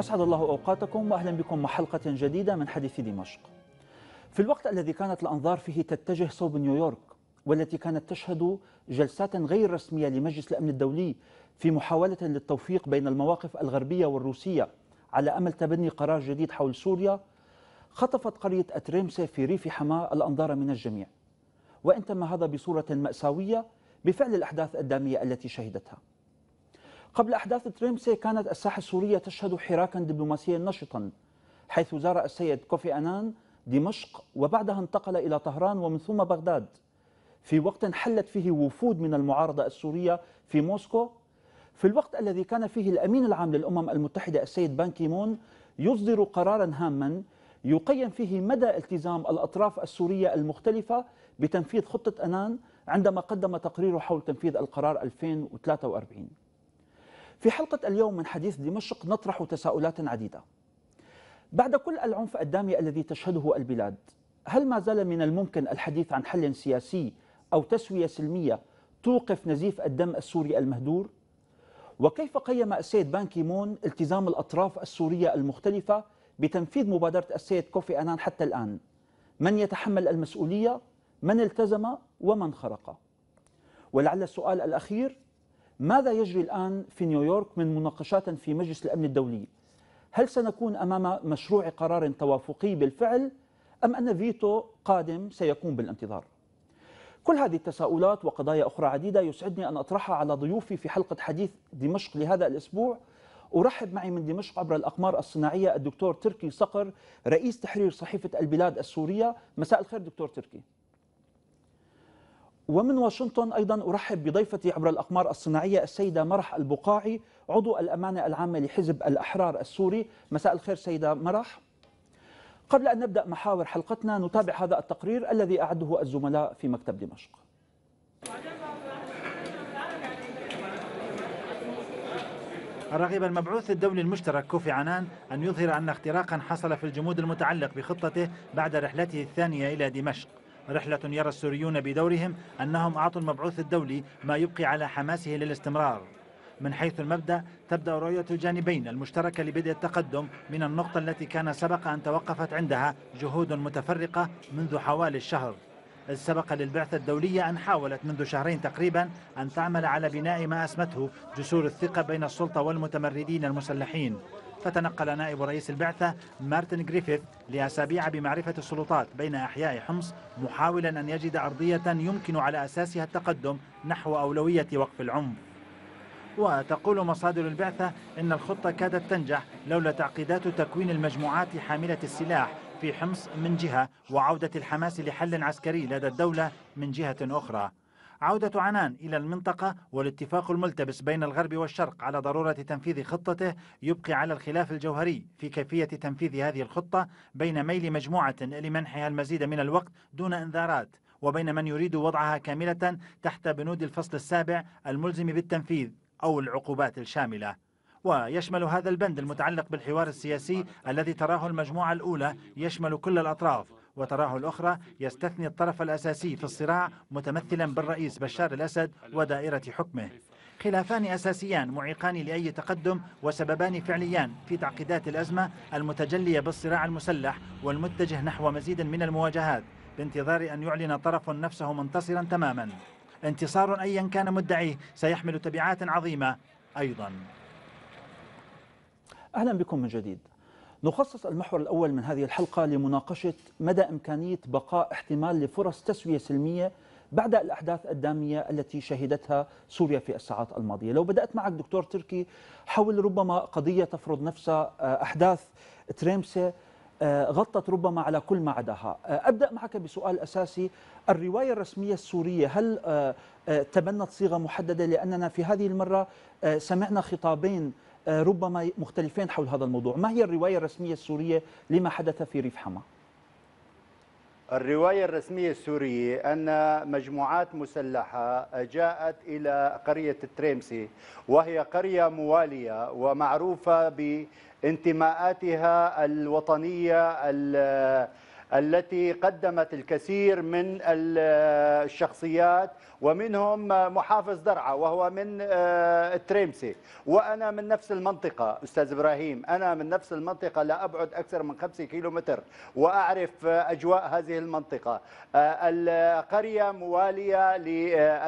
أسعد الله أوقاتكم وأهلا بكم مع حلقة جديدة من حديث دمشق في الوقت الذي كانت الأنظار فيه تتجه صوب نيويورك والتي كانت تشهد جلسات غير رسمية لمجلس الأمن الدولي في محاولة للتوفيق بين المواقف الغربية والروسية على أمل تبني قرار جديد حول سوريا خطفت قرية أتريمسة في ريف حماة الأنظار من الجميع وإن تم هذا بصورة مأساوية بفعل الأحداث الدامية التي شهدتها قبل أحداث تريمسي كانت الساحة السورية تشهد حراكا دبلوماسيا نشطا حيث زار السيد كوفي أنان دمشق وبعدها انتقل إلى طهران ومن ثم بغداد في وقت حلت فيه وفود من المعارضة السورية في موسكو في الوقت الذي كان فيه الأمين العام للأمم المتحدة السيد بان كيمون يصدر قرارا هاما يقيم فيه مدى التزام الأطراف السورية المختلفة بتنفيذ خطة أنان عندما قدم تقريره حول تنفيذ القرار 2043 في حلقة اليوم من حديث دمشق نطرح تساؤلات عديدة. بعد كل العنف الدامي الذي تشهده البلاد، هل ما زال من الممكن الحديث عن حل سياسي أو تسوية سلمية توقف نزيف الدم السوري المهدور؟ وكيف قيم السيد بان كيمون التزام الأطراف السورية المختلفة بتنفيذ مبادرة السيد كوفي أنان حتى الآن؟ من يتحمل المسؤولية؟ من التزم ومن خرق؟ ولعل السؤال الأخير ماذا يجري الآن في نيويورك من مناقشات في مجلس الأمن الدولي هل سنكون أمام مشروع قرار توافقي بالفعل أم أن فيتو قادم سيكون بالانتظار كل هذه التساؤلات وقضايا أخرى عديدة يسعدني أن أطرحها على ضيوفي في حلقة حديث دمشق لهذا الأسبوع أرحب معي من دمشق عبر الأقمار الصناعية الدكتور تركي صقر رئيس تحرير صحيفة البلاد السورية مساء الخير دكتور تركي ومن واشنطن أيضا أرحب بضيفتي عبر الأقمار الصناعية السيدة مرح البقاعي عضو الأمانة العامة لحزب الأحرار السوري مساء الخير سيدة مرح قبل أن نبدأ محاور حلقتنا نتابع هذا التقرير الذي أعده الزملاء في مكتب دمشق الرغب المبعوث الدولي المشترك كوفي عنان أن يظهر أن اختراقا حصل في الجمود المتعلق بخطته بعد رحلته الثانية إلى دمشق رحلة يرى السوريون بدورهم أنهم أعطوا المبعوث الدولي ما يبقي على حماسه للاستمرار من حيث المبدأ تبدأ رؤية الجانبين المشتركة لبدء التقدم من النقطة التي كان سبق أن توقفت عندها جهود متفرقة منذ حوالي الشهر سبق للبعثة الدولية أن حاولت منذ شهرين تقريبا أن تعمل على بناء ما أسمته جسور الثقة بين السلطة والمتمردين المسلحين فتنقل نائب رئيس البعثة مارتن جريفيث لأسابيع بمعرفة السلطات بين أحياء حمص محاولا أن يجد أرضية يمكن على أساسها التقدم نحو أولوية وقف العنف وتقول مصادر البعثة إن الخطة كادت تنجح لولا تعقيدات تكوين المجموعات حاملة السلاح في حمص من جهة وعودة الحماس لحل عسكري لدى الدولة من جهة أخرى عودة عنان إلى المنطقة والاتفاق الملتبس بين الغرب والشرق على ضرورة تنفيذ خطته يبقي على الخلاف الجوهري في كيفية تنفيذ هذه الخطة بين ميل مجموعة لمنحها المزيد من الوقت دون انذارات وبين من يريد وضعها كاملة تحت بنود الفصل السابع الملزم بالتنفيذ أو العقوبات الشاملة ويشمل هذا البند المتعلق بالحوار السياسي الذي تراه المجموعة الأولى يشمل كل الأطراف وتراه الأخرى يستثني الطرف الأساسي في الصراع متمثلا بالرئيس بشار الأسد ودائرة حكمه خلافان أساسيان معيقان لأي تقدم وسببان فعليان في تعقيدات الأزمة المتجلية بالصراع المسلح والمتجه نحو مزيد من المواجهات بانتظار أن يعلن طرف نفسه منتصرا تماما انتصار أيا كان مدعيه سيحمل تبعات عظيمة أيضا أهلا بكم من جديد نخصص المحور الأول من هذه الحلقة لمناقشة مدى إمكانية بقاء احتمال لفرص تسوية سلمية بعد الأحداث الدامية التي شهدتها سوريا في الساعات الماضية لو بدأت معك دكتور تركي حول ربما قضية تفرض نفسها أحداث تريمسة آه، غطت ربما على كل ما عداها آه، أبدأ معك بسؤال أساسي الرواية الرسمية السورية هل آه، تبنت صيغة محددة لأننا في هذه المرة سمعنا خطابين آه، ربما مختلفين حول هذا الموضوع ما هي الرواية الرسمية السورية لما حدث في ريف حما؟ الرواية الرسمية السورية أن مجموعات مسلحة جاءت إلى قرية التريمسي وهي قرية موالية ومعروفة بانتماءاتها الوطنية التي قدمت الكثير من الشخصيات ومنهم محافظ درعا وهو من آه، التريمسي وأنا من نفس المنطقة أستاذ إبراهيم أنا من نفس المنطقة لا أبعد أكثر من 5 كيلومتر وأعرف آه، أجواء هذه المنطقة آه، القرية موالية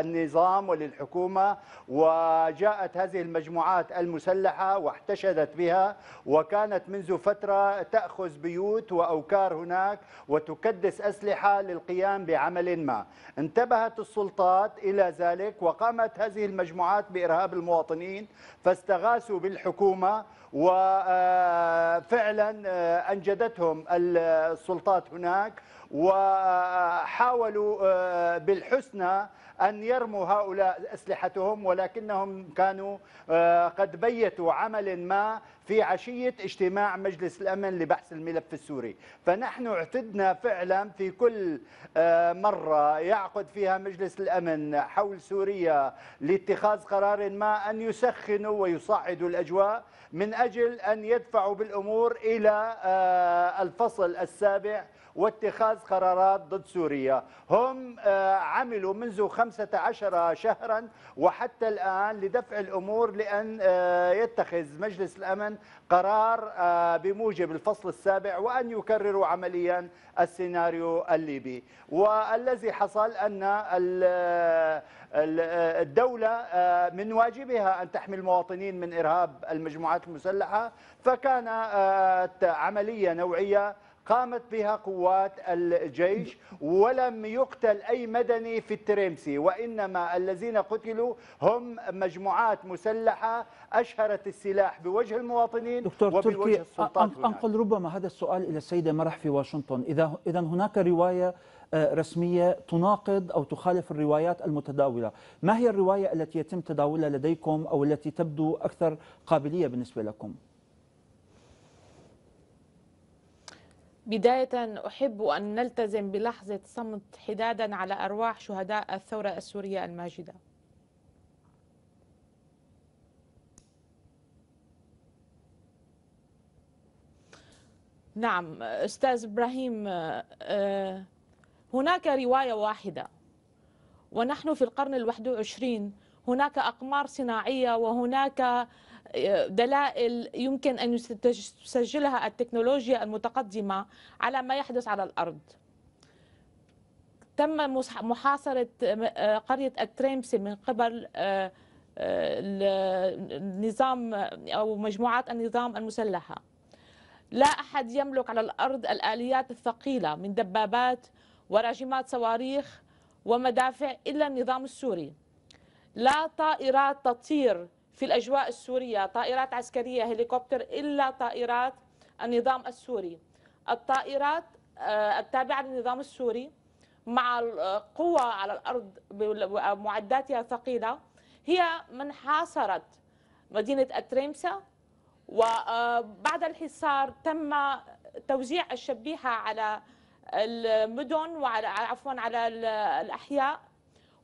للنظام وللحكومة وجاءت هذه المجموعات المسلحة واحتشدت بها وكانت منذ فترة تأخذ بيوت وأوكار هناك وتكدس أسلحة للقيام بعمل ما انتبهت السلطات مجموعات إلى ذلك وقامت هذه المجموعات بإرهاب المواطنين فاستغاثوا بالحكومة وفعلا آه، آه، أنجدتهم السلطات هناك وحاولوا آه، بالحسنى أن يرموا هؤلاء أسلحتهم ولكنهم كانوا آه، قد بيتوا عمل ما في عشية اجتماع مجلس الأمن لبحث الملف السوري فنحن اعتدنا فعلا في كل آه، مرة يعقد فيها مجلس الأمن حول سوريا لاتخاذ قرار ما أن يسخنوا ويصعدوا الأجواء من أجل أن يدفعوا بالأمور إلى الفصل السابع واتخاذ قرارات ضد سوريا هم آه، عملوا منذ 15 شهرا وحتى الآن لدفع الأمور لأن آه، يتخذ مجلس الأمن قرار آه، بموجب الفصل السابع وأن يكرروا عمليا السيناريو الليبي والذي حصل أن الدولة من واجبها أن تحمي المواطنين من إرهاب المجموعات المسلحة فكانت عملية نوعية قامت بها قوات الجيش ولم يقتل أي مدني في التريمسي وإنما الذين قتلوا هم مجموعات مسلحة أشهرت السلاح بوجه المواطنين دكتور وبوجه السلطات أنقل ربما هذا السؤال إلى السيدة مرح في واشنطن إذا إذا هناك رواية آه، رسمية تناقض أو تخالف الروايات المتداولة ما هي الرواية التي يتم تداولها لديكم أو التي تبدو أكثر قابلية بالنسبة لكم؟ بداية أحب أن نلتزم بلحظة صمت حدادا على أرواح شهداء الثورة السورية الماجدة نعم أستاذ إبراهيم آه، هناك رواية واحدة ونحن في القرن الواحد وعشرين هناك أقمار صناعية وهناك دلائل يمكن أن تسجلها التكنولوجيا المتقدمة على ما يحدث على الأرض تم محاصرة آه، قرية التريمسي من قبل النظام آه، آه، أو مجموعات النظام المسلحة لا أحد يملك على الأرض الآليات الثقيلة من دبابات وراجمات صواريخ ومدافع إلا النظام السوري لا طائرات تطير في الأجواء السورية طائرات عسكرية هليكوبتر إلا طائرات النظام السوري الطائرات آه، التابعة للنظام السوري مع القوة على الأرض ومعداتها ثقيلة هي من حاصرت مدينة أتريمسا وبعد آه، الحصار تم توزيع الشبيحة على المدن وعلى عفوا على الأحياء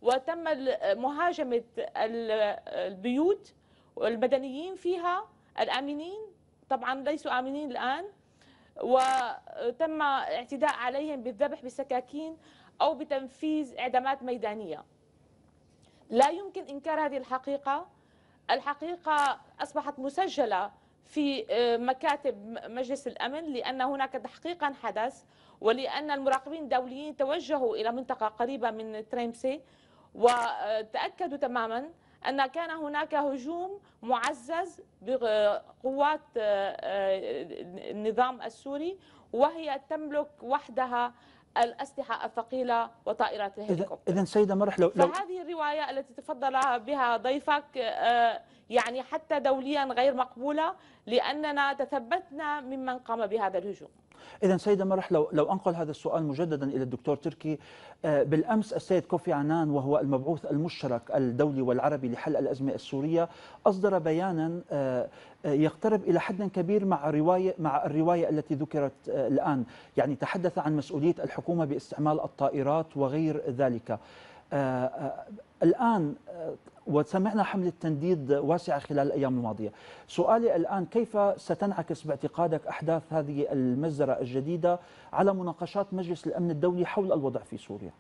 وتم مهاجمة البيوت والمدنيين فيها الآمنين طبعا ليسوا آمنين الآن وتم اعتداء عليهم بالذبح بالسكاكين أو بتنفيذ إعدامات ميدانية لا يمكن إنكار هذه الحقيقة الحقيقة أصبحت مسجلة في آه، مكاتب مجلس الأمن لأن هناك تحقيقا حدث ولأن المراقبين الدوليين توجهوا إلى منطقة قريبة من تريمسي وتأكدوا تماما أن كان هناك هجوم معزز بقوات آه، آه، النظام السوري وهي تملك وحدها الأسلحة الثقيلة وطائرات الهليكوبتر إذا سيدة مرح لو فهذه الرواية التي تفضل بها ضيفك آه، يعني حتى دوليا غير مقبولة لأننا تثبتنا ممن قام بهذا الهجوم إذا سيدة مرح لو, لو أنقل هذا السؤال مجددا إلى الدكتور تركي آه، بالأمس السيد كوفي عنان وهو المبعوث المشترك الدولي والعربي لحل الأزمة السورية أصدر بيانا آه، آه، يقترب إلى حد كبير مع رواية مع الرواية التي ذكرت الآن يعني تحدث عن مسؤولية الحكومة باستعمال الطائرات وغير ذلك الآن وسمعنا حملة تنديد واسعة خلال الأيام الماضية سؤالي الآن كيف ستنعكس باعتقادك أحداث هذه المجزرة الجديدة على مناقشات مجلس الأمن الدولي حول الوضع في سوريا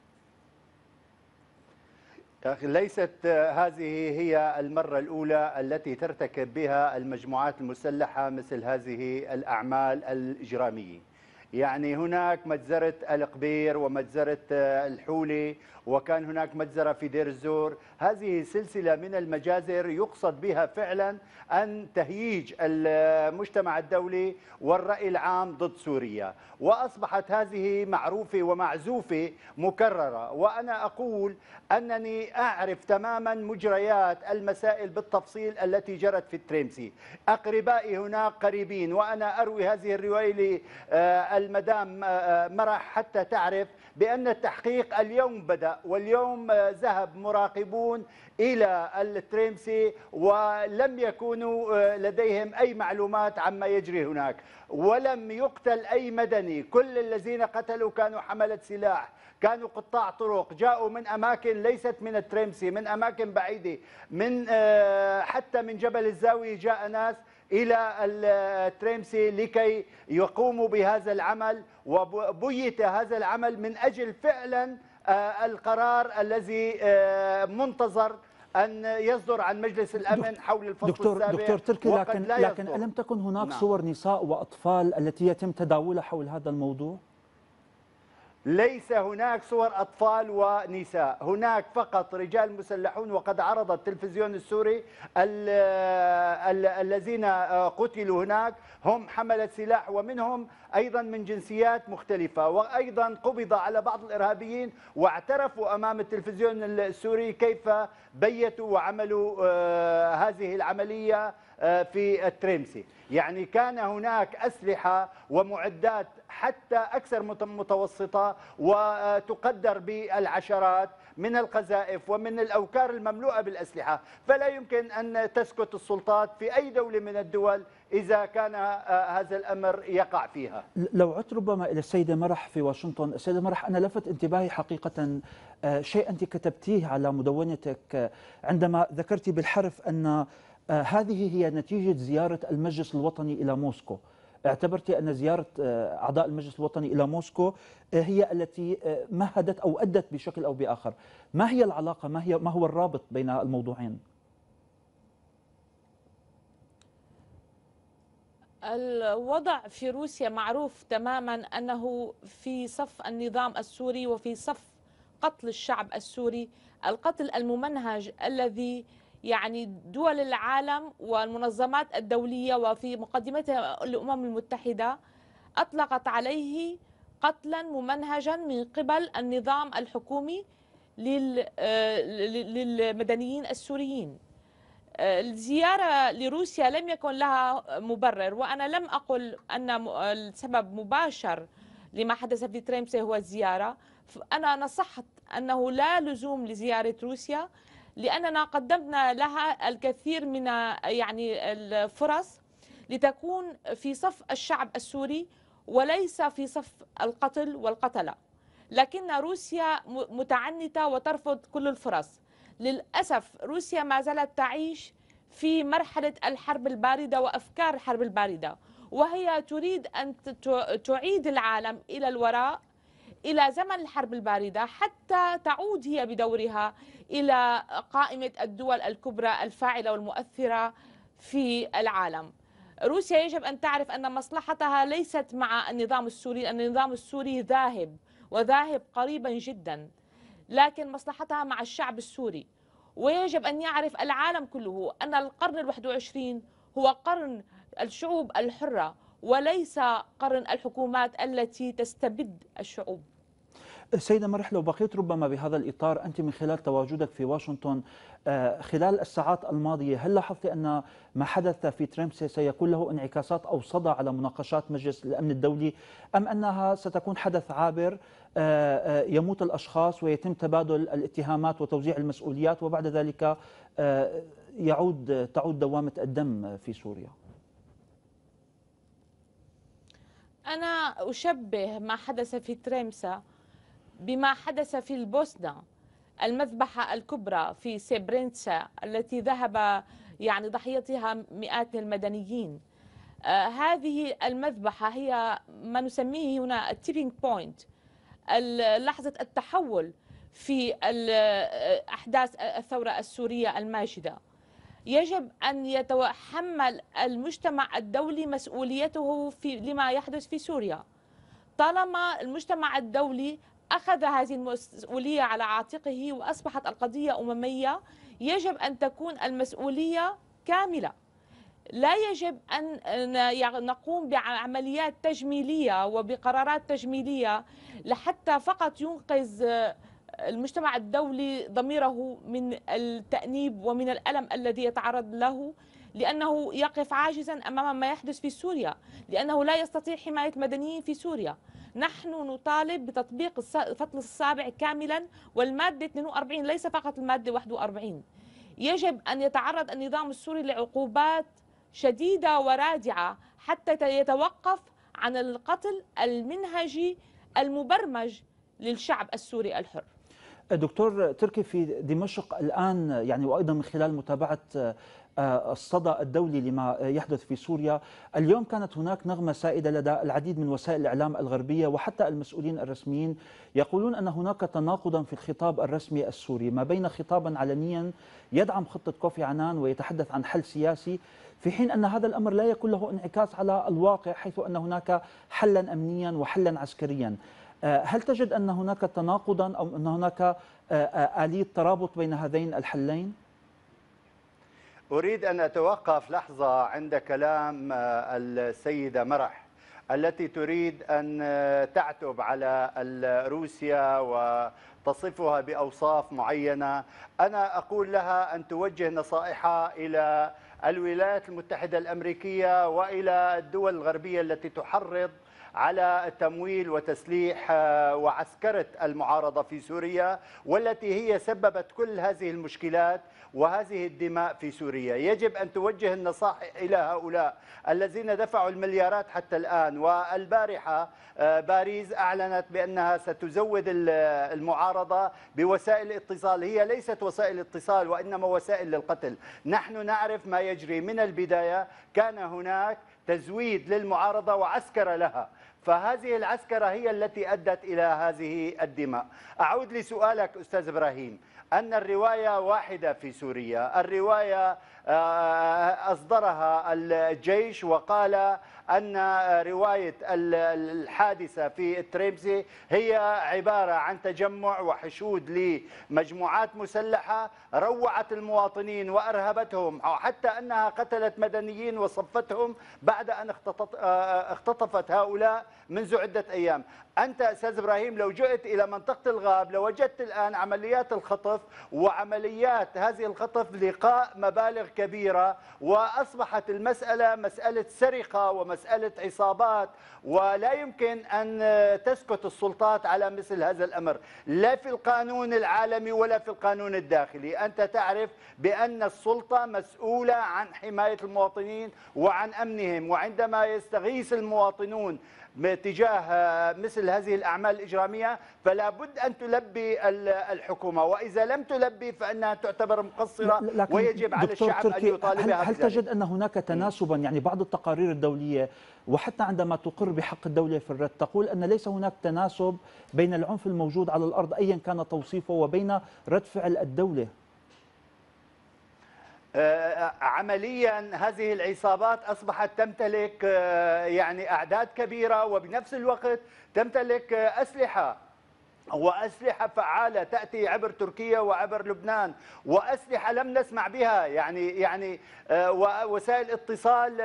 ليست هذه هي المرة الأولى التي ترتكب بها المجموعات المسلحة مثل هذه الأعمال الإجرامية يعني هناك مجزرة القبير ومجزرة آه، الحولي وكان هناك مجزرة في دير الزور هذه سلسلة من المجازر يقصد بها فعلا أن تهييج المجتمع الدولي والرأي العام ضد سوريا وأصبحت هذه معروفة ومعزوفة مكررة وأنا أقول أنني أعرف تماما مجريات المسائل بالتفصيل التي جرت في التريمسي أقربائي هناك قريبين وأنا أروي هذه الرواية آه، المدام آه، آه، مرح حتى تعرف بأن التحقيق اليوم بدأ واليوم آه، ذهب مراقبون إلى التريمسي ولم يكونوا لديهم أي معلومات عما يجري هناك ولم يقتل أي مدني كل الذين قتلوا كانوا حملة سلاح كانوا قطاع طرق جاءوا من أماكن ليست من التريمسي من أماكن بعيدة من حتى من جبل الزاوية جاء ناس إلى التريمسي لكي يقوموا بهذا العمل وبيت هذا العمل من أجل فعلا آه، القرار الذي آه، منتظر أن يصدر عن مجلس الأمن حول الفصل دكتور السابع دكتور تركي لكن, لكن ألم تكن هناك نعم. صور نساء وأطفال التي يتم تداولها حول هذا الموضوع؟ ليس هناك صور أطفال ونساء هناك فقط رجال مسلحون وقد عرض التلفزيون السوري الذين قتلوا هناك هم حملة سلاح ومنهم أيضا من جنسيات مختلفة وأيضا قبض على بعض الإرهابيين واعترفوا أمام التلفزيون السوري كيف بيتوا وعملوا آه، هذه العملية آه، في التريمسي يعني كان هناك أسلحة ومعدات حتى أكثر متوسطة وتقدر بالعشرات من القذائف ومن الأوكار المملوءة بالأسلحة فلا يمكن أن تسكت السلطات في أي دولة من الدول إذا كان آه، هذا الأمر يقع فيها لو عدت ربما إلى السيدة مرح في واشنطن السيدة مرح أنا لفت انتباهي حقيقة آه، شيء أنت كتبتيه على مدونتك آه، عندما ذكرتي بالحرف أن هذه هي نتيجة زيارة المجلس الوطني إلى موسكو اعتبرت أن زيارة آه، أعضاء المجلس الوطني إلى موسكو آه، هي التي آه، مهدت أو أدت بشكل أو بآخر ما هي العلاقة ما, هي ما هو الرابط بين الموضوعين؟ الوضع في روسيا معروف تماما انه في صف النظام السوري وفي صف قتل الشعب السوري، القتل الممنهج الذي يعني دول العالم والمنظمات الدولية وفي مقدمتها الأمم المتحدة أطلقت عليه قتلا ممنهجا من قبل النظام الحكومي آه، للمدنيين السوريين آه، الزيارة لروسيا لم يكن لها مبرر وأنا لم أقل أن السبب مباشر لما حدث في تريمسي هو الزيارة أنا نصحت أنه لا لزوم لزيارة روسيا لأننا قدمنا لها الكثير من يعني الفرص لتكون في صف الشعب السوري وليس في صف القتل والقتلة لكن روسيا متعنتة وترفض كل الفرص للأسف روسيا ما زالت تعيش في مرحلة الحرب الباردة وأفكار الحرب الباردة وهي تريد أن تعيد العالم إلى الوراء إلى زمن الحرب الباردة حتى تعود هي بدورها إلى قائمة الدول الكبرى الفاعلة والمؤثرة في العالم روسيا يجب أن تعرف أن مصلحتها ليست مع النظام السوري لأن النظام السوري ذاهب وذاهب قريبا جدا لكن مصلحتها مع الشعب السوري ويجب أن يعرف العالم كله أن القرن الواحد وعشرين هو قرن الشعوب الحرة وليس قرن الحكومات التي تستبد الشعوب سيدة مرحلة وبقيت ربما بهذا الإطار أنت من خلال تواجدك في واشنطن آه، خلال الساعات الماضية هل لاحظت أن ما حدث في ترامب سيكون له انعكاسات أو صدى على مناقشات مجلس الأمن الدولي أم أنها ستكون حدث عابر آه، آه، يموت الأشخاص ويتم تبادل الاتهامات وتوزيع المسؤوليات وبعد ذلك يعود تعود دوامة الدم في سوريا أنا أشبه ما حدث في تريمسا بما حدث في البوسنة المذبحة الكبرى في سيبرينتسا التي ذهب يعني ضحيتها مئات المدنيين آه، هذه المذبحة هي ما نسميه هنا التيبينج بوينت لحظة التحول في آه، أحداث الثورة السورية الماجدة يجب أن يتحمل المجتمع الدولي مسؤوليته في لما يحدث في سوريا طالما المجتمع الدولي أخذ هذه المسؤولية على عاتقه وأصبحت القضية أممية يجب أن تكون المسؤولية كاملة لا يجب أن نقوم بعمليات تجميلية وبقرارات تجميلية لحتى فقط ينقذ المجتمع الدولي ضميره من التأنيب ومن الألم الذي يتعرض له لأنه يقف عاجزا أمام ما يحدث في سوريا لأنه لا يستطيع حماية المدنيين في سوريا نحن نطالب بتطبيق الفصل السابع كاملا والمادة 42 ليس فقط المادة 41 يجب أن يتعرض النظام السوري لعقوبات شديدة ورادعة حتى يتوقف عن القتل المنهجي المبرمج للشعب السوري الحر دكتور تركي في دمشق الآن يعني وأيضا من خلال متابعة آه، الصدى الدولي لما يحدث في سوريا اليوم كانت هناك نغمة سائدة لدى العديد من وسائل الإعلام الغربية وحتى المسؤولين الرسميين يقولون أن هناك تناقضا في الخطاب الرسمي السوري ما بين خطابا علنيا يدعم خطة كوفي عنان ويتحدث عن حل سياسي في حين أن هذا الأمر لا يكون له انعكاس على الواقع حيث أن هناك حلا أمنيا وحلا عسكريا آه، هل تجد أن هناك تناقضا أو أن هناك آه، آه، آلية ترابط بين هذين الحلين؟ أريد أن أتوقف لحظة عند كلام السيدة مرح التي تريد أن تعتب على روسيا وتصفها بأوصاف معينة أنا أقول لها أن توجه نصائحها إلى الولايات المتحدة الأمريكية وإلى الدول الغربية التي تحرض على تمويل وتسليح آه، وعسكرة المعارضة في سوريا والتي هي سببت كل هذه المشكلات وهذه الدماء في سوريا يجب أن توجه النصائح إلى هؤلاء الذين دفعوا المليارات حتى الآن والبارحة آه، باريس أعلنت بأنها ستزود المعارضة بوسائل اتصال هي ليست وسائل اتصال وإنما وسائل للقتل نحن نعرف ما يجري من البداية كان هناك تزويد للمعارضة وعسكر لها فهذه العسكرة هي التي أدت إلى هذه الدماء أعود لسؤالك أستاذ إبراهيم أن الرواية واحدة في سوريا الرواية آه، أصدرها الجيش وقال أن رواية الحادثة في التريمزي هي عبارة عن تجمع وحشود لمجموعات مسلحة روعت المواطنين وأرهبتهم أو حتى أنها قتلت مدنيين وصفتهم بعد أن آه، اختطفت هؤلاء منذ عدة أيام أنت أستاذ إبراهيم لو جئت إلى منطقة الغاب لوجدت الآن عمليات الخطف وعمليات هذه الخطف لقاء مبالغ كبيرة وأصبحت المسألة مسألة سرقة ومسألة مسألة عصابات ولا يمكن أن تسكت السلطات على مثل هذا الأمر لا في القانون العالمي ولا في القانون الداخلي أنت تعرف بأن السلطة مسؤولة عن حماية المواطنين وعن أمنهم وعندما يستغيث المواطنون تجاه آه، مثل هذه الأعمال الإجرامية فلا بد أن تلبي الحكومة وإذا لم تلبي فإنها تعتبر مقصرة ويجب على الشعب أن يطالبها هل, هل تجد أن هناك تناسبا يعني بعض التقارير الدولية وحتى عندما تقر بحق الدولة في الرد تقول أن ليس هناك تناسب بين العنف الموجود على الأرض أيا كان توصيفه وبين رد فعل الدولة آه، آه، عمليا هذه العصابات اصبحت تمتلك آه، يعني اعداد كبيره وبنفس الوقت تمتلك اسلحه واسلحه فعاله تاتي عبر تركيا وعبر لبنان واسلحه لم نسمع بها يعني يعني ووسائل اتصال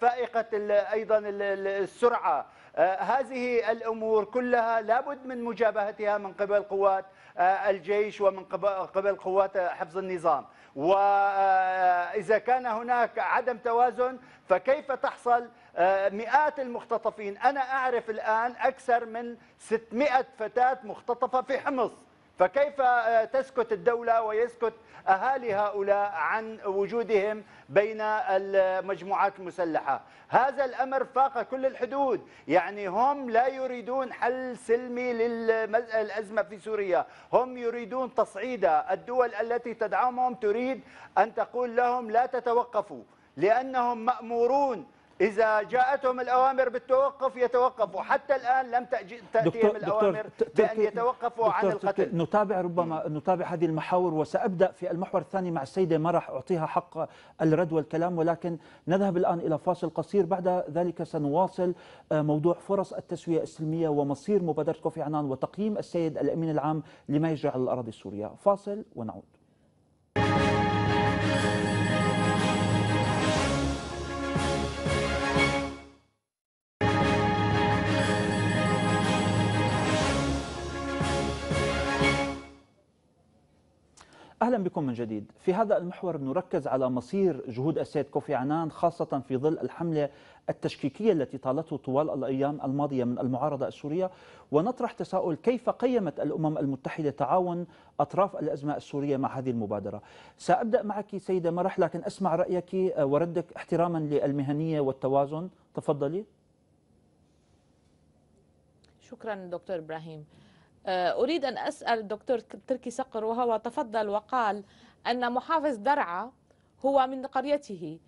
فائقه ايضا السرعه هذه الامور كلها لابد من مجابهتها من قبل قوات آه، الجيش ومن قبل قوات حفظ النظام وإذا آه، كان هناك عدم توازن فكيف تحصل آه، مئات المختطفين أنا أعرف الآن أكثر من 600 فتاة مختطفة في حمص فكيف آه، تسكت الدولة ويسكت أهالي هؤلاء عن وجودهم بين المجموعات المسلحة هذا الأمر فاق كل الحدود يعني هم لا يريدون حل سلمي للأزمة في سوريا هم يريدون تصعيدها الدول التي تدعمهم تريد أن تقول لهم لا تتوقفوا لأنهم مأمورون إذا جاءتهم الأوامر بالتوقف يتوقفوا حتى الآن لم تأتيهم الأوامر بأن يتوقفوا عن القتل نتابع ربما نتابع هذه المحاور وسأبدأ في المحور الثاني مع السيدة ما راح أعطيها حق الرد والكلام ولكن نذهب الآن إلى فاصل قصير بعد ذلك سنواصل آه، موضوع فرص التسوية السلمية ومصير مبادرة كوفي عنان وتقييم السيد الأمين العام لما يجري على الأراضي السورية فاصل ونعود أهلا بكم من جديد في هذا المحور نركز على مصير جهود السيد كوفي عنان خاصة في ظل الحملة التشكيكية التي طالته طوال الأيام الماضية من المعارضة السورية ونطرح تساؤل كيف قيمت الأمم المتحدة تعاون أطراف الأزمة السورية مع هذه المبادرة سأبدأ معك سيدة مرح لكن أسمع رأيك وردك احتراما للمهنية والتوازن تفضلي شكرا دكتور إبراهيم آه، أريد أن أسأل الدكتور تركي صقر وهو تفضل وقال أن محافظ درعا هو من قريته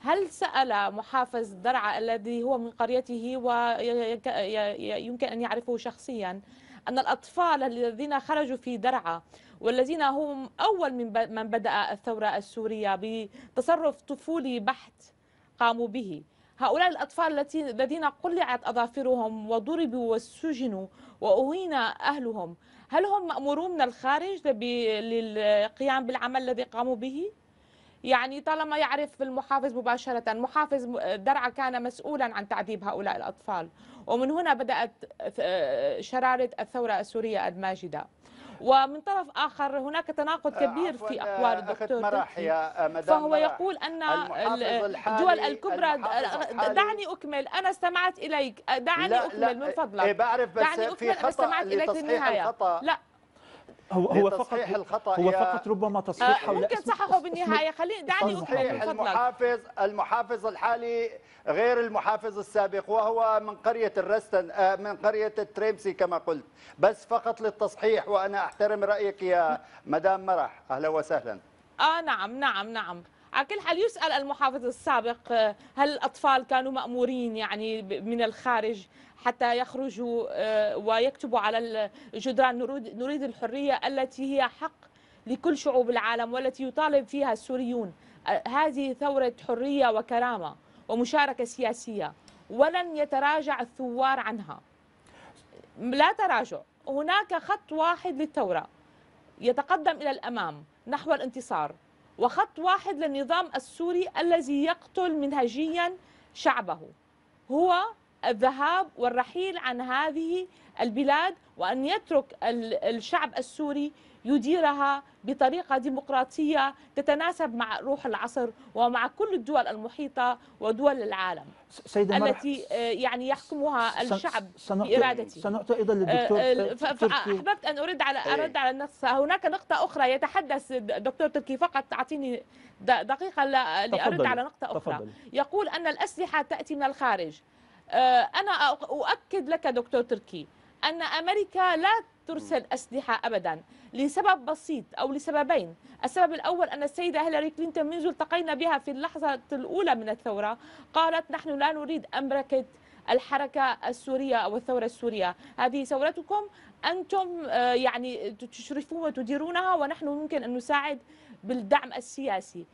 هل سأل محافظ درعا الذي هو من قريته ويمكن أن يعرفه شخصيا أن الأطفال الذين خرجوا في درعا والذين هم أول من من بدأ الثورة السورية بتصرف طفولي بحت قاموا به هؤلاء الأطفال الذين قلعت أظافرهم وضربوا وسجنوا وأهين أهلهم هل هم مأمورون من الخارج للقيام بالعمل الذي قاموا به؟ يعني طالما يعرف المحافظ مباشرة محافظ درعا كان مسؤولا عن تعذيب هؤلاء الأطفال ومن هنا بدأت آه، شرارة الثورة السورية الماجدة ومن طرف آخر هناك تناقض آه، كبير في أقوال آه، الدكتور آه، فهو يقول أن الدول الكبرى دعني أكمل أنا استمعت إليك دعني أكمل من إيه، فضلك بعرف بس دعني أكمل في خطأ أنا استمعت إليك للنهاية لا هو هو فقط الخطأ هو فقط ربما تصحيح حول ممكن تصححه بالنهايه خليني دعني اكمل المحافظ المحافظ الحالي غير المحافظ السابق وهو من قريه الرستن آه، من قريه التريمسي كما قلت بس فقط للتصحيح وانا احترم رايك يا مدام مرح اهلا وسهلا اه نعم نعم نعم على كل حال يسأل المحافظ السابق آه، هل الأطفال كانوا مأمورين يعني من الخارج حتى يخرجوا آه، ويكتبوا على الجدران نريد الحرية التي هي حق لكل شعوب العالم والتي يطالب فيها السوريون آه، هذه ثورة حرية وكرامة ومشاركة سياسية ولن يتراجع الثوار عنها لا تراجع هناك خط واحد للثورة يتقدم إلى الأمام نحو الانتصار وخط واحد للنظام السوري الذي يقتل منهجيا شعبه هو الذهاب والرحيل عن هذه البلاد وأن يترك الشعب السوري يديرها بطريقة ديمقراطية تتناسب مع روح العصر ومع كل الدول المحيطة ودول العالم سيدة التي آه، يعني يحكمها الشعب بإرادته سنعطي أيضا آه، للدكتور آه، أحببت أن أرد على إيه. أرد على النص هناك نقطة أخرى يتحدث الدكتور تركي فقط أعطيني دقيقة لأرد على نقطة أخرى يقول أن الأسلحة تأتي من الخارج آه، أنا أؤكد لك دكتور تركي أن أمريكا لا ترسل أسلحة أبدا لسبب بسيط أو لسببين السبب الأول أن السيدة هيلاري كلينتون منذ التقينا بها في اللحظة الأولى من الثورة قالت نحن لا نريد أمركة الحركة السورية أو الثورة السورية هذه ثورتكم أنتم آه، يعني تشرفون وتديرونها ونحن ممكن أن نساعد بالدعم السياسي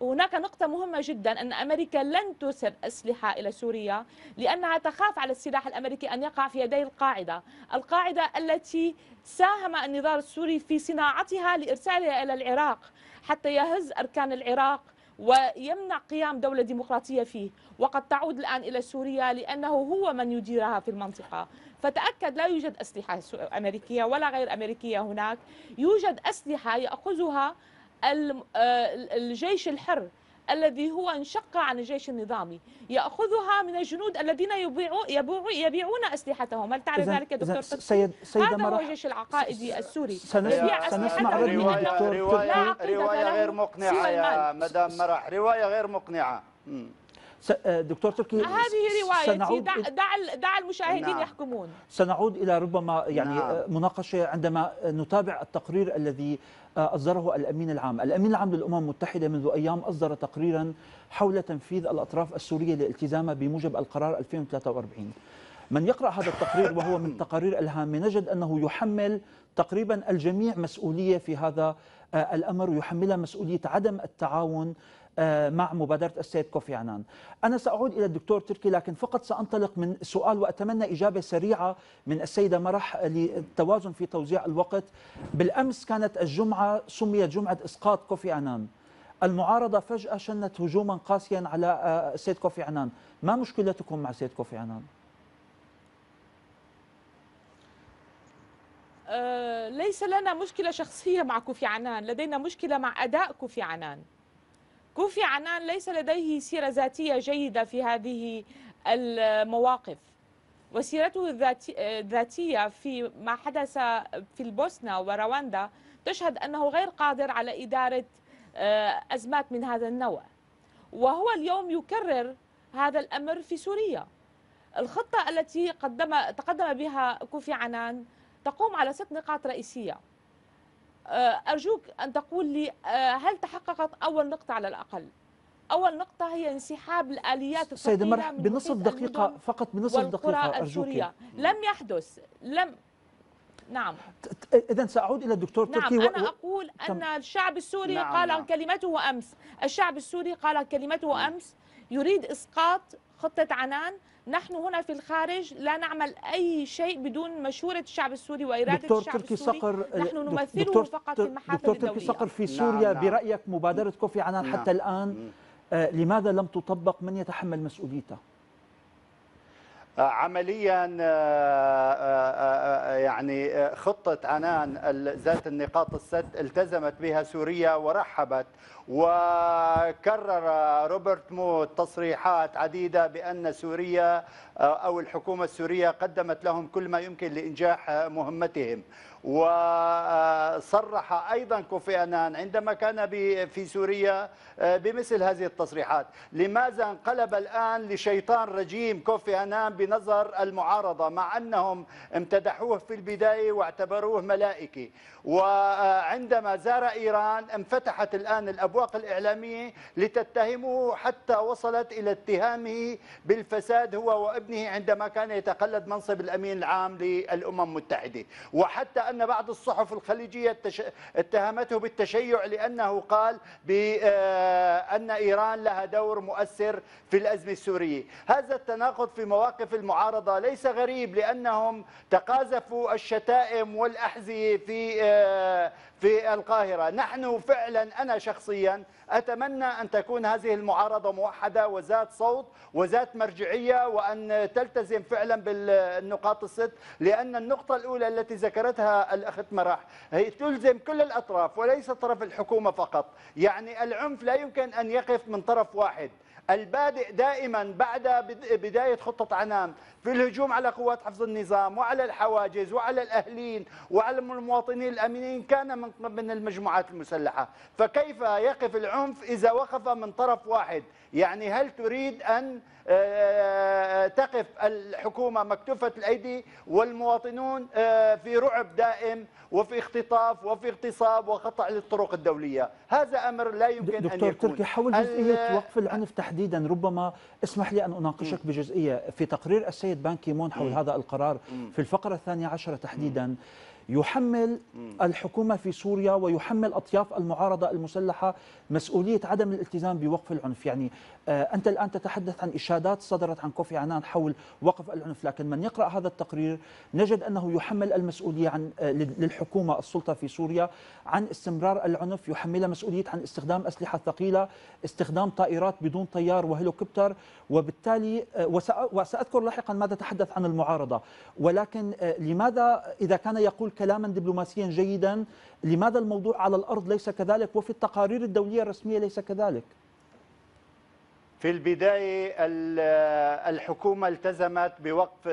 هناك نقطة مهمة جدا أن أمريكا لن ترسل أسلحة إلى سوريا لأنها تخاف على السلاح الأمريكي أن يقع في يدي القاعدة القاعدة التي ساهم النظام السوري في صناعتها لإرسالها إلى العراق حتى يهز أركان العراق ويمنع قيام دولة ديمقراطية فيه وقد تعود الآن إلى سوريا لأنه هو من يديرها في المنطقة فتأكد لا يوجد أسلحة أمريكية ولا غير أمريكية هناك يوجد أسلحة يأخذها آه، الجيش الحر الذي هو انشق عن الجيش النظامي ياخذها من الجنود الذين يبيعون يبيعون اسلحتهم هل تعرف ذلك يا دكتور سيد سيد هذا هو الجيش العقائدي السوري سنسمع سنسمع روايه, رواية غير مقنعه يا مدام مرح روايه غير مقنعه آه، دكتور تركي هذه روايتي دع, دع, دع المشاهدين نعم. يحكمون سنعود إلى ربما يعني آه، نعم. مناقشة عندما نتابع التقرير الذي أصدره الأمين العام الأمين العام للأمم المتحدة منذ أيام أصدر تقريرا حول تنفيذ الأطراف السورية لالتزامها بموجب القرار 2043 من يقرأ هذا التقرير وهو من تقارير الهامة نجد أنه يحمل تقريبا الجميع مسؤولية في هذا آه، الأمر ويحملها مسؤولية عدم التعاون آه، مع مبادرة السيد كوفي عنان أنا سأعود إلى الدكتور تركي لكن فقط سأنطلق من سؤال وأتمنى إجابة سريعة من السيدة مرح للتوازن في توزيع الوقت بالأمس كانت الجمعة سميت جمعة إسقاط كوفي عنان المعارضة فجأة شنت هجوما قاسيا على آه، السيد كوفي عنان ما مشكلتكم مع السيد كوفي عنان؟ آه، ليس لنا مشكلة شخصية مع كوفي عنان لدينا مشكلة مع أداء كوفي عنان كوفي عنان ليس لديه سيرة ذاتية جيدة في هذه المواقف وسيرته الذاتية في ما حدث في البوسنة ورواندا تشهد أنه غير قادر على إدارة آه، أزمات من هذا النوع وهو اليوم يكرر هذا الأمر في سوريا الخطة التي قدم تقدم بها كوفي عنان تقوم على ست نقاط رئيسية آه، أرجوك أن تقول لي آه، هل تحققت أول نقطة على الأقل أول نقطة هي انسحاب الآليات سيدة مرح بنصف دقيقة فقط بنصف دقيقة أرجوك لم يحدث لم نعم اذا ساعود الى الدكتور نعم تركي انا و... اقول ان الشعب السوري نعم قال نعم. كلمته امس الشعب السوري قال كلمته امس يريد اسقاط خطة عنان نحن هنا في الخارج لا نعمل أي شيء بدون مشورة الشعب السوري وإرادة دكتور الشعب تركي السوري صقر نحن نمثله دكتور فقط في المحافل دكتور تركي الدولية. صقر في سوريا لا برأيك مبادرة كوفي عنان لا حتى الآن آه، لماذا لم تطبق من يتحمل مسؤوليتها؟ عمليا آه، آه، آه، يعني خطة عنان ذات النقاط الست التزمت بها سوريا ورحبت وكرر روبرت موت تصريحات عديدة بأن سوريا أو الحكومة السورية قدمت لهم كل ما يمكن لإنجاح مهمتهم وصرح أيضا كوفي أنان عندما كان في سوريا آه، بمثل هذه التصريحات لماذا انقلب الآن لشيطان رجيم كوفي أنان بنظر المعارضة مع أنهم امتدحوه في البداية واعتبروه ملائكي وعندما زار إيران انفتحت الآن الأبواق الإعلامية لتتهمه حتى وصلت إلى اتهامه بالفساد هو وابنه عندما كان يتقلد منصب الأمين العام للأمم المتحدة وحتى أن لأن بعض الصحف الخليجية اتهمته بالتشيع لأنه قال بأن آه، إيران لها دور مؤثر في الأزمة السورية هذا التناقض في مواقف المعارضة ليس غريب لأنهم تقاذفوا الشتائم والأحذية في آه، في القاهرة نحن فعلا أنا شخصيا أتمنى أن تكون هذه المعارضة موحدة وذات صوت وذات مرجعية وأن تلتزم فعلا بالنقاط الست لأن النقطة الأولى التي ذكرتها الأخت مرح هي تلزم كل الأطراف وليس طرف الحكومة فقط يعني العنف لا يمكن أن يقف من طرف واحد البادئ دائما بعد بداية خطة عنام في الهجوم على قوات حفظ النظام وعلى الحواجز وعلى الأهلين وعلى المواطنين الأمنين كان من من المجموعات المسلحة فكيف يقف العنف إذا وقف من طرف واحد يعني هل تريد أن آه، آه، تقف الحكومة مكتوفة الأيدي والمواطنون آه، في رعب دائم وفي اختطاف وفي اغتصاب وقطع للطرق الدولية هذا أمر لا يمكن أن يكون دكتور تركي حول جزئية وقف العنف تحديدا ربما اسمح لي أن أناقشك بجزئية في تقرير السيد بان كيمون حول مم. هذا القرار مم. في الفقرة الثانية عشرة تحديدا مم. يحمل الحكومة في سوريا ويحمل أطياف المعارضة المسلحة مسؤولية عدم الالتزام بوقف العنف يعني آه، أنت الآن تتحدث عن إشادات صدرت عن كوفي عنان حول وقف العنف لكن من يقرأ هذا التقرير نجد أنه يحمل المسؤولية عن آه، للحكومة السلطة في سوريا عن استمرار العنف يحملها مسؤولية عن استخدام أسلحة ثقيلة استخدام طائرات بدون طيار وهليكوبتر وبالتالي آه، وسأذكر لاحقا ماذا تحدث عن المعارضة ولكن لماذا إذا كان يقول كلاما دبلوماسيا جيدا لماذا الموضوع على الأرض ليس كذلك وفي التقارير الدولية الرسمية ليس كذلك؟ في البداية الحكومة التزمت بوقف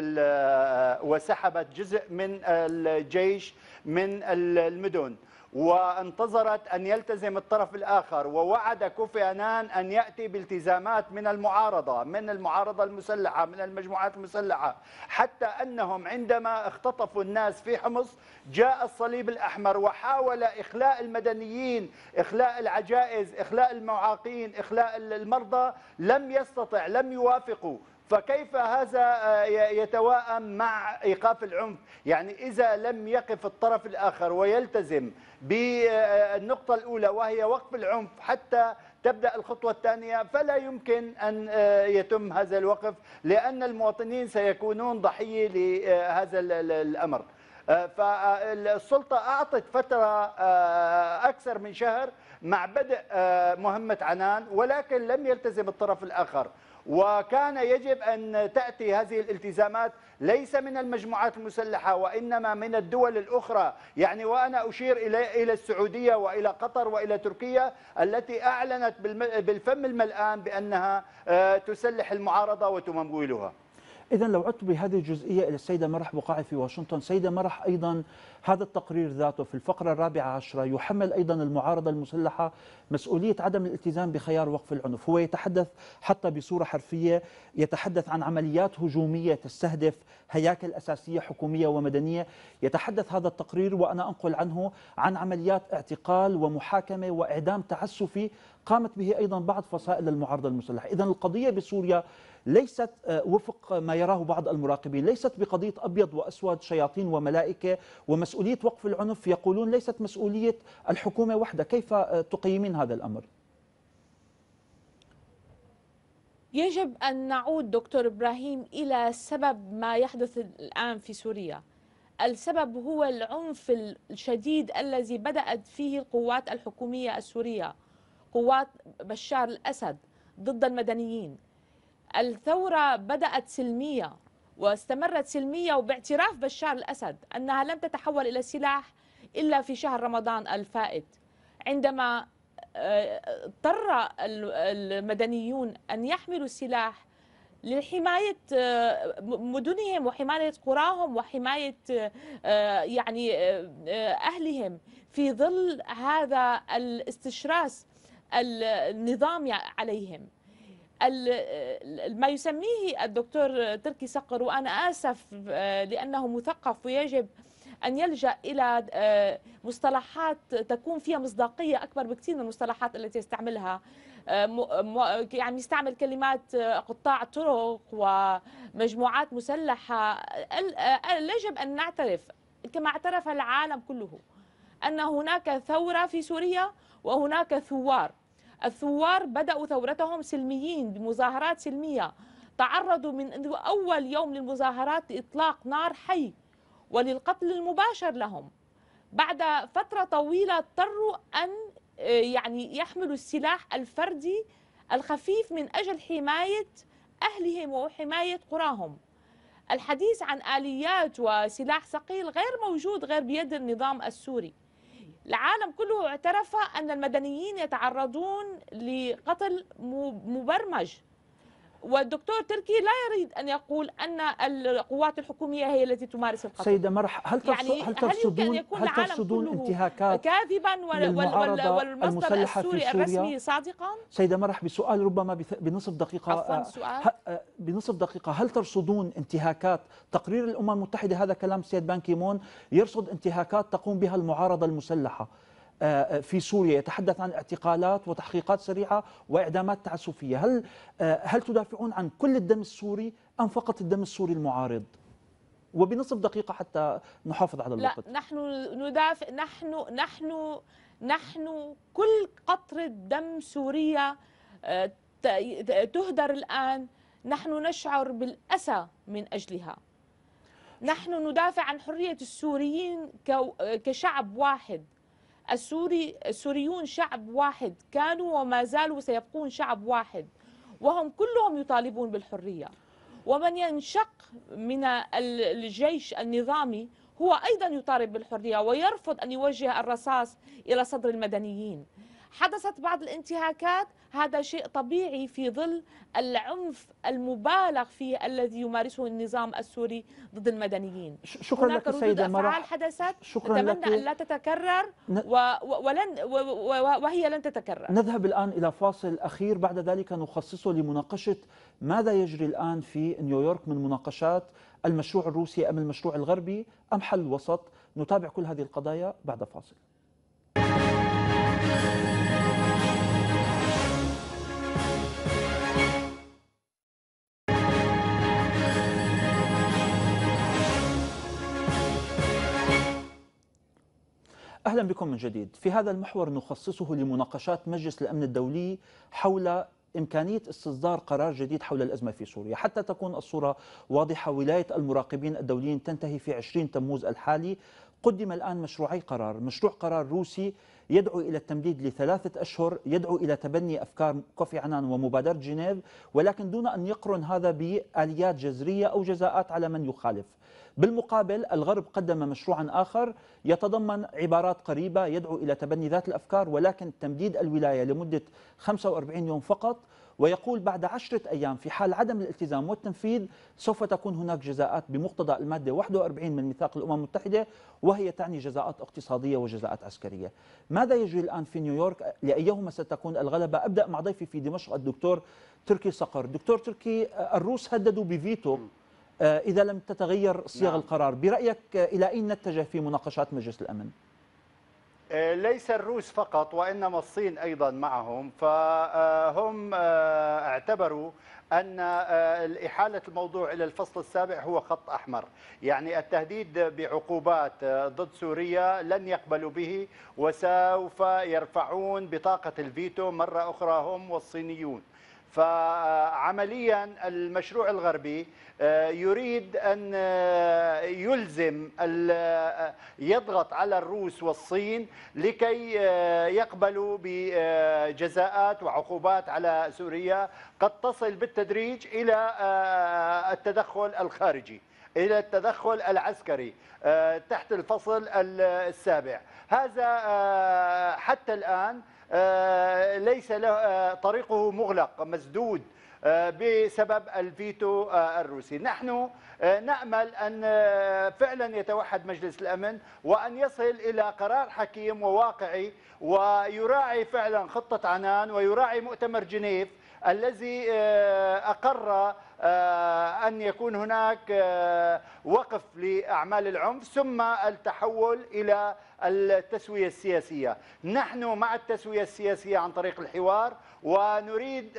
وسحبت جزء من الجيش من المدن وانتظرت أن يلتزم الطرف الآخر ووعد كوفي أنان أن يأتي بالتزامات من المعارضة من المعارضة المسلحة من المجموعات المسلحة حتى أنهم عندما اختطفوا الناس في حمص جاء الصليب الأحمر وحاول إخلاء المدنيين إخلاء العجائز إخلاء المعاقين إخلاء المرضى لم يستطع لم يوافقوا فكيف هذا آه، يتواءم مع ايقاف العنف؟ يعني اذا لم يقف الطرف الاخر ويلتزم بالنقطه آه، الاولى وهي وقف العنف حتى تبدا الخطوه الثانيه فلا يمكن ان آه، يتم هذا الوقف لان المواطنين سيكونون ضحيه لهذا الامر. فالسلطه اعطت فتره اكثر من شهر مع بدء آه، مهمة عنان ولكن لم يلتزم الطرف الآخر وكان يجب أن تأتي هذه الالتزامات ليس من المجموعات المسلحة وإنما من الدول الأخرى يعني وأنا أشير إلى السعودية وإلى قطر وإلى تركيا التي أعلنت بالفم الملآن بأنها آه، تسلح المعارضة وتمويلها إذا لو عدت بهذه الجزئية إلى السيدة مرح بقاعي في واشنطن سيدة مرح أيضا هذا التقرير ذاته في الفقرة الرابعة عشرة يحمل أيضا المعارضة المسلحة مسؤولية عدم الالتزام بخيار وقف العنف هو يتحدث حتى بصورة حرفية يتحدث عن عمليات هجومية تستهدف هياكل أساسية حكومية ومدنية يتحدث هذا التقرير وأنا أنقل عنه عن عمليات اعتقال ومحاكمة وإعدام تعسفي قامت به أيضا بعض فصائل المعارضة المسلحة إذا القضية بسوريا ليست آه، وفق ما يراه بعض المراقبين ليست بقضية أبيض وأسود شياطين وملائكة ومسؤولية وقف العنف يقولون ليست مسؤولية الحكومة وحدها كيف آه، تقيمين هذا الأمر؟ يجب أن نعود دكتور إبراهيم إلى سبب ما يحدث الآن في سوريا السبب هو العنف الشديد الذي بدأت فيه القوات الحكومية السورية قوات بشار الأسد ضد المدنيين الثورة بدأت سلمية واستمرت سلمية وباعتراف بشار الأسد أنها لم تتحول إلى سلاح إلا في شهر رمضان الفائت عندما آه، اضطر المدنيون أن يحملوا السلاح لحماية آه، مدنهم وحماية قراهم وحماية آه، يعني أهلهم في ظل هذا الاستشراس النظام عليهم ما يسميه الدكتور تركي صقر وأنا آسف آه، لأنه مثقف ويجب أن يلجأ إلى آه، مصطلحات تكون فيها مصداقية أكبر بكثير من المصطلحات التي يستعملها آه، يعني يستعمل كلمات قطاع طرق ومجموعات مسلحة يجب أن نعترف كما اعترف العالم كله أن هناك ثورة في سوريا وهناك ثوار الثوار بدأوا ثورتهم سلميين بمظاهرات سلمية تعرضوا من أول يوم للمظاهرات لإطلاق نار حي وللقتل المباشر لهم بعد فترة طويلة اضطروا أن آه، يعني يحملوا السلاح الفردي الخفيف من أجل حماية أهلهم وحماية قراهم الحديث عن آليات وسلاح ثقيل غير موجود غير بيد النظام السوري العالم كله اعترف أن المدنيين يتعرضون لقتل مبرمج والدكتور تركي لا يريد أن يقول أن القوات الحكومية هي التي تمارس القتل سيدة مرح هل يعني هل ترصدون هل, هل ترصدون انتهاكات كاذبا والمصدر السوري الرسمي صادقا سيدة مرح بسؤال ربما بنصف دقيقة عفوا آه، سؤال آه، بنصف دقيقة هل ترصدون انتهاكات تقرير الأمم المتحدة هذا كلام سيد بانكيمون يرصد انتهاكات تقوم بها المعارضة المسلحة آه، آه، في سوريا يتحدث عن اعتقالات وتحقيقات سريعة وإعدامات تعسفية هل, آه، هل تدافعون عن كل الدم السوري أم فقط الدم السوري المعارض؟ وبنصف دقيقة حتى نحافظ على الوقت لا نحن ندافع نحن نحن نحن كل قطرة دم سورية تهدر الآن نحن نشعر بالأسى من أجلها نحن ندافع عن حرية السوريين كشعب واحد السوري السوريون شعب واحد كانوا وما زالوا سيبقون شعب واحد وهم كلهم يطالبون بالحرية ومن ينشق من الجيش النظامي هو أيضا يطالب بالحرية ويرفض أن يوجه الرصاص إلى صدر المدنيين حدثت بعض الانتهاكات هذا شيء طبيعي في ظل العنف المبالغ فيه الذي يمارسه النظام السوري ضد المدنيين شكرا هناك لك سيدة مرح حدثت شكرا نتمنى لك أن لا تتكرر ن... و... ولن وهي لن تتكرر نذهب الآن إلى فاصل أخير بعد ذلك نخصصه لمناقشة ماذا يجري الآن في نيويورك من مناقشات المشروع الروسي أم المشروع الغربي أم حل وسط نتابع كل هذه القضايا بعد فاصل أهلا بكم من جديد في هذا المحور نخصصه لمناقشات مجلس الأمن الدولي حول إمكانية استصدار قرار جديد حول الأزمة في سوريا حتى تكون الصورة واضحة ولاية المراقبين الدوليين تنتهي في 20 تموز الحالي قدم الآن مشروعي قرار مشروع قرار روسي يدعو إلى التمديد لثلاثة أشهر يدعو إلى تبني أفكار كوفي عنان ومبادرة جنيف ولكن دون أن يقرن هذا بآليات جذرية أو جزاءات على من يخالف بالمقابل الغرب قدم مشروعا آخر يتضمن عبارات قريبة يدعو إلى تبني ذات الأفكار ولكن تمديد الولاية لمدة 45 يوم فقط ويقول بعد عشرة أيام في حال عدم الالتزام والتنفيذ سوف تكون هناك جزاءات بمقتضى المادة 41 من ميثاق الأمم المتحدة وهي تعني جزاءات اقتصادية وجزاءات عسكرية ماذا يجري الآن في نيويورك لأيهما ستكون الغلبة أبدأ مع ضيفي في دمشق الدكتور تركي صقر دكتور تركي الروس هددوا بفيتو آه، إذا لم تتغير صيغ نعم. القرار برأيك آه، إلى أين نتجه في مناقشات مجلس الأمن؟ آه، ليس الروس فقط وإنما الصين أيضا معهم فهم اعتبروا أن إحالة الموضوع إلى الفصل السابع هو خط أحمر يعني التهديد بعقوبات ضد سوريا لن يقبلوا به وسوف يرفعون بطاقة الفيتو مرة أخرى هم والصينيون فعمليا المشروع الغربي آه، يريد ان آه، يلزم آه، يضغط على الروس والصين لكي يقبلوا بجزاءات وعقوبات على سوريا قد تصل بالتدريج الى التدخل الخارجي الى التدخل العسكري تحت الفصل السابع هذا حتى الان آه، ليس له آه، طريقه مغلق مسدود آه، بسبب الفيتو الروسي نحن نأمل أن فعلا يتوحد مجلس الأمن وأن يصل إلى قرار حكيم وواقعي ويراعي فعلا خطة عنان ويراعي مؤتمر جنيف الذي آه، أقر آه، أن يكون هناك آه، وقف لأعمال العنف ثم التحول إلى التسوية السياسية نحن مع التسوية السياسية عن طريق الحوار ونريد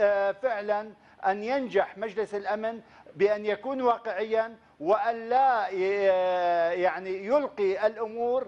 فعلا أن ينجح مجلس الأمن بأن يكون واقعيا وأن لا يعني يلقي الأمور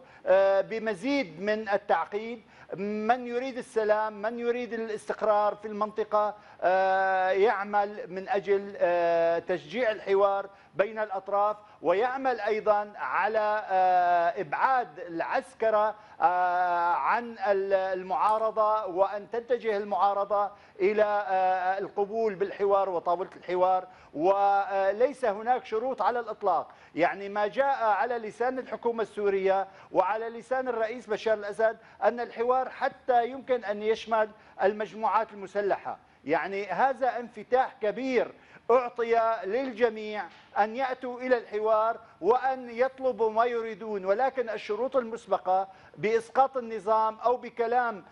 بمزيد من التعقيد من يريد السلام من يريد الاستقرار في المنطقة آه، يعمل من أجل آه، تشجيع الحوار بين الأطراف ويعمل أيضا على آه، إبعاد العسكرة آه، عن المعارضة وأن تتجه المعارضة إلى آه، القبول بالحوار وطاولة الحوار وليس هناك شروط على الإطلاق يعني ما جاء على لسان الحكومة السورية وعلى لسان الرئيس بشار الأسد أن الحوار حتى يمكن أن يشمل المجموعات المسلحة يعني هذا انفتاح كبير أعطي للجميع أن يأتوا إلى الحوار وأن يطلبوا ما يريدون ولكن الشروط المسبقة بإسقاط النظام أو بكلام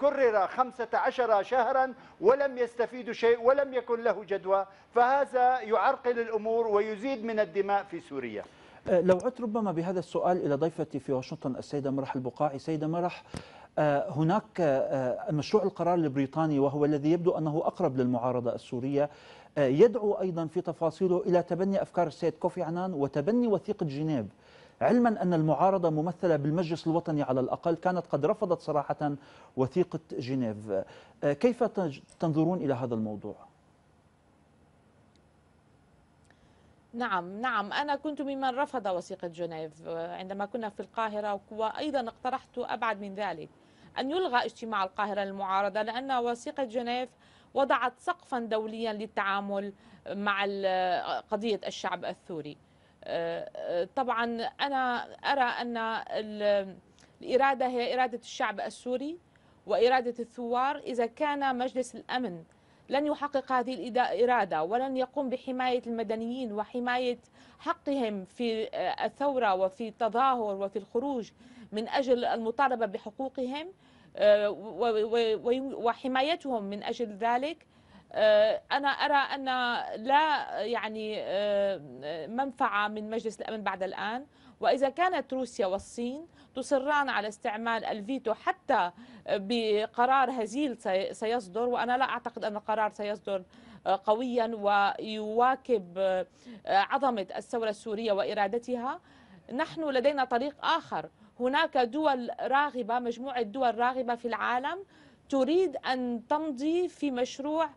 كرر 15 شهرا ولم يستفيدوا شيء ولم يكن له جدوى فهذا يعرقل الأمور ويزيد من الدماء في سوريا أه، لو عدت ربما بهذا السؤال إلى ضيفتي في واشنطن السيدة مرح البقاعي سيدة مرح أه، هناك أه، مشروع القرار البريطاني وهو الذي يبدو أنه أقرب للمعارضة السورية يدعو أيضا في تفاصيله إلى تبني أفكار السيد كوفي عنان وتبني وثيقة جنيف علما أن المعارضة ممثلة بالمجلس الوطني على الأقل كانت قد رفضت صراحة وثيقة جنيف آه، كيف تنظرون إلى هذا الموضوع؟ نعم نعم أنا كنت ممن رفض وثيقة جنيف آه، عندما كنا في القاهرة وأيضا اقترحت أبعد من ذلك أن يلغى اجتماع القاهرة للمعارضة لأن وثيقة جنيف وضعت سقفا دوليا للتعامل مع قضية الشعب السوري آه، آه، طبعا أنا أرى أن الإرادة هي إرادة الشعب السوري وإرادة الثوار إذا كان مجلس الأمن لن يحقق هذه الإرادة ولن يقوم بحماية المدنيين وحماية حقهم في آه، الثورة وفي التظاهر وفي الخروج من أجل المطالبة بحقوقهم آه، وحمايتهم من أجل ذلك آه، أنا أرى أن لا يعني آه، منفعة من مجلس الأمن بعد الآن وإذا كانت روسيا والصين تصران على استعمال الفيتو حتى بقرار هزيل سيصدر وأنا لا أعتقد أن القرار سيصدر قويا ويواكب عظمة الثورة السورية وإرادتها نحن لدينا طريق آخر هناك دول راغبة مجموعة دول راغبة في العالم تريد أن تمضي في مشروع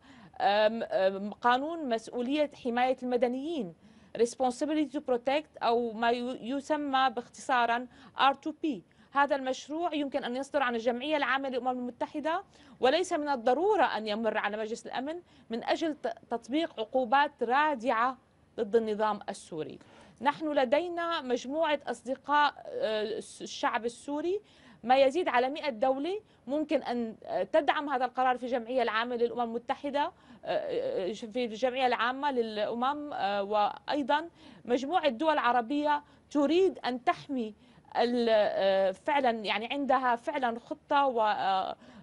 قانون مسؤولية حماية المدنيين Responsibility to Protect أو ما يسمى باختصارا R2P هذا المشروع يمكن أن يصدر عن الجمعية العامة للأمم المتحدة وليس من الضرورة أن يمر على مجلس الأمن من أجل تطبيق عقوبات رادعة ضد النظام السوري نحن لدينا مجموعة أصدقاء آه، الشعب السوري ما يزيد على 100 دولة ممكن أن آه، تدعم هذا القرار في الجمعية العامة للأمم المتحدة آه، في الجمعية العامة للأمم وأيضا مجموعة دول عربية تريد أن تحمي فعلا يعني عندها فعلا خطة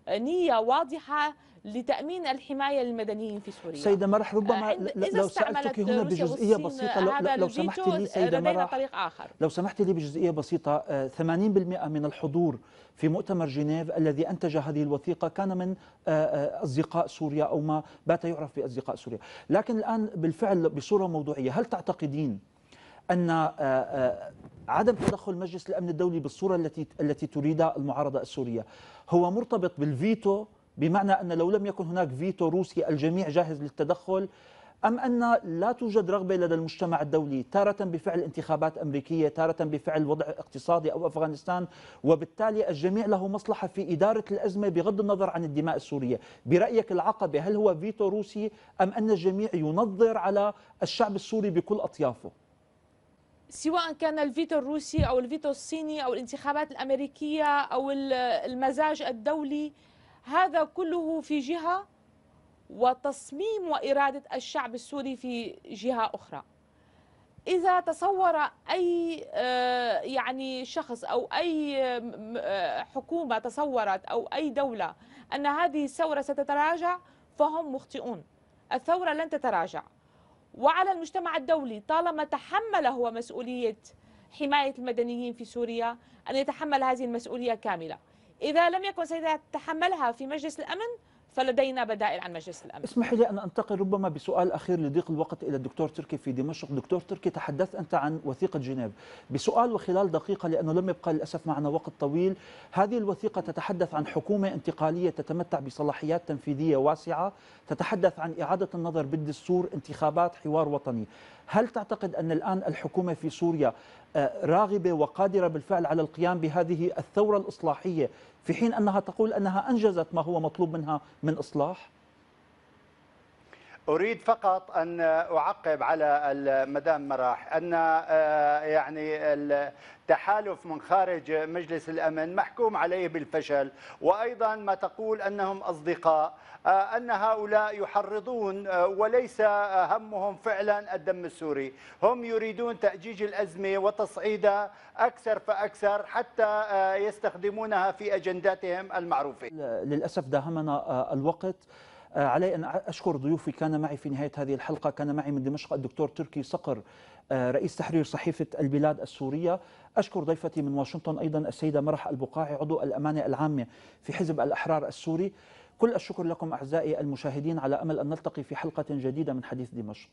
ونية واضحة لتامين الحمايه للمدنيين في سوريا سيده مرح ربما آه، لو سالتك هنا بجزئيه بسيطه لو, لو سمحت لي سيده مرح طريق آخر. لو سمحت لي بجزئيه بسيطه 80% آه، من الحضور في مؤتمر جنيف الذي انتج هذه الوثيقه كان من آه، اصدقاء سوريا او ما بات يعرف باصدقاء سوريا لكن الان بالفعل بصوره موضوعيه هل تعتقدين ان عدم تدخل مجلس الامن الدولي بالصوره التي التي تريدها المعارضه السوريه هو مرتبط بالفيتو بمعنى أن لو لم يكن هناك فيتو روسي الجميع جاهز للتدخل أم أن لا توجد رغبة لدى المجتمع الدولي تارة بفعل انتخابات أمريكية تارة بفعل وضع اقتصادي أو أفغانستان وبالتالي الجميع له مصلحة في إدارة الأزمة بغض النظر عن الدماء السورية برأيك العقبة هل هو فيتو روسي أم أن الجميع ينظر على الشعب السوري بكل أطيافه سواء كان الفيتو الروسي أو الفيتو الصيني أو الانتخابات الأمريكية أو المزاج الدولي هذا كله في جهة وتصميم وإرادة الشعب السوري في جهة أخرى إذا تصور أي آه، يعني شخص أو أي آه، حكومة تصورت أو أي دولة أن هذه الثورة ستتراجع فهم مخطئون الثورة لن تتراجع وعلى المجتمع الدولي طالما تحمل هو مسؤولية حماية المدنيين في سوريا أن يتحمل هذه المسؤولية كاملة إذا لم يكن سيتحملها في مجلس الأمن فلدينا بدائل عن مجلس الامن. اسمح لي ان انتقل ربما بسؤال اخير لضيق الوقت الى الدكتور تركي في دمشق، دكتور تركي تحدثت انت عن وثيقه جنيف، بسؤال وخلال دقيقه لانه لم يبقى للاسف معنا وقت طويل، هذه الوثيقه تتحدث عن حكومه انتقاليه تتمتع بصلاحيات تنفيذيه واسعه، تتحدث عن اعاده النظر بالدستور، انتخابات، حوار وطني، هل تعتقد ان الان الحكومه في سوريا راغبة وقادرة بالفعل على القيام بهذه الثورة الإصلاحية في حين أنها تقول أنها أنجزت ما هو مطلوب منها من إصلاح اريد فقط ان اعقب على مدام مراح ان آه، يعني التحالف من خارج مجلس الامن محكوم عليه بالفشل وايضا ما تقول انهم اصدقاء آه، ان هؤلاء يحرضون آه، وليس همهم فعلا الدم السوري هم يريدون تاجيج الازمه وتصعيدها اكثر فاكثر حتى يستخدمونها في اجنداتهم المعروفه للاسف داهمنا الوقت آه، علي أن أشكر ضيوفي كان معي في نهاية هذه الحلقة كان معي من دمشق الدكتور تركي صقر آه، رئيس تحرير صحيفة البلاد السورية أشكر ضيفتي من واشنطن أيضا السيدة مرح البقاعي عضو الأمانة العامة في حزب الأحرار السوري كل الشكر لكم أعزائي المشاهدين على أمل أن نلتقي في حلقة جديدة من حديث دمشق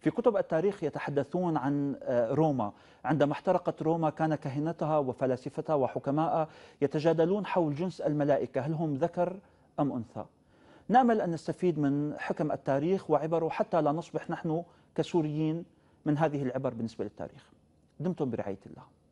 في كتب التاريخ يتحدثون عن آه، روما عندما احترقت روما كان كهنتها وفلاسفتها وحكماءها يتجادلون حول جنس الملائكة هل هم ذكر أم أنثى نأمل أن نستفيد من حكم التاريخ وعبره حتى لا نصبح نحن كسوريين من هذه العبر بالنسبة للتاريخ دمتم برعاية الله